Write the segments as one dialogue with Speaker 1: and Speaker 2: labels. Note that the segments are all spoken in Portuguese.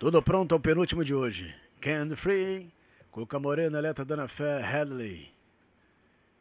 Speaker 1: Tudo pronto ao penúltimo de hoje. Candy Free, Cuca Morena, Eletra Dana Fé, Hadley.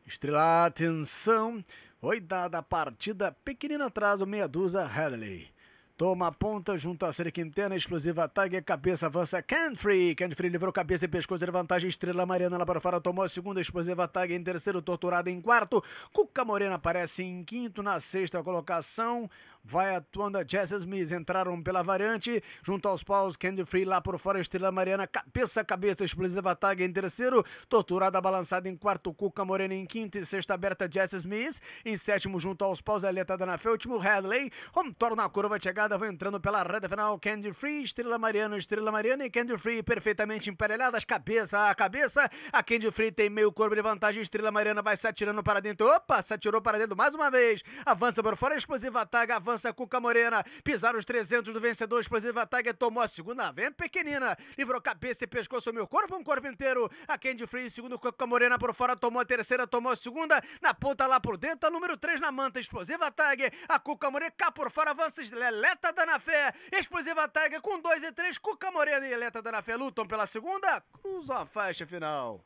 Speaker 1: Estrela, atenção. Foi dada a partida Pequenino atrás, o meia dúzia, Hadley. Toma a ponta, junto à série quintena, exclusiva tag, cabeça avança, Canfree. Canfree livrou cabeça e pescoço de vantagem, Estrela Mariana lá para fora, tomou a segunda, exclusiva tag em terceiro, torturada em quarto. Cuca Morena aparece em quinto, na sexta colocação. Vai atuando a Jazz Smith. Entraram pela variante. Junto aos paus, Candy Free lá por fora. Estrela Mariana, cabeça a cabeça. Explosiva Tag em terceiro. Torturada, balançada em quarto. Cuca Morena em quinto. E sexta aberta, Jazz Smith. Em sétimo, junto aos paus, Aletada na fé. Último, Hadley. torna na curva de chegada. Vai entrando pela reta final. Candy Free, Estrela Mariana, Estrela Mariana e Candy Free perfeitamente emparelhadas. Cabeça a cabeça. A Candy Free tem meio corpo de vantagem. Estrela Mariana vai se atirando para dentro. Opa, se atirou para dentro mais uma vez. Avança por fora. Explosiva Tag. Avança liderança, Cuca Morena. Pisaram os 300 do vencedor, explosiva Tiger tomou a segunda vem pequenina. Livrou cabeça e pescoço, meu corpo, um corpo inteiro. A Candy Free, segundo Cuca Morena por fora, tomou a terceira, tomou a segunda. Na ponta lá por dentro, a número 3 na manta, explosiva Tiger. A Cuca Morena cá por fora, avança, Leleta Danafé. Explosiva Tiger com 2 e 3, Cuca Morena e Leleta Danafé lutam pela segunda, cruzam a faixa final.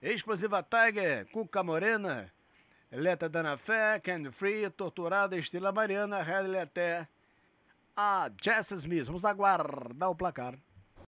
Speaker 1: Explosiva Tiger, Cuca Morena. Letra tá Dana Fé, Candy Free, Torturada, Estrela Mariana, Red Leté, a Jess Smith. Vamos aguardar o placar.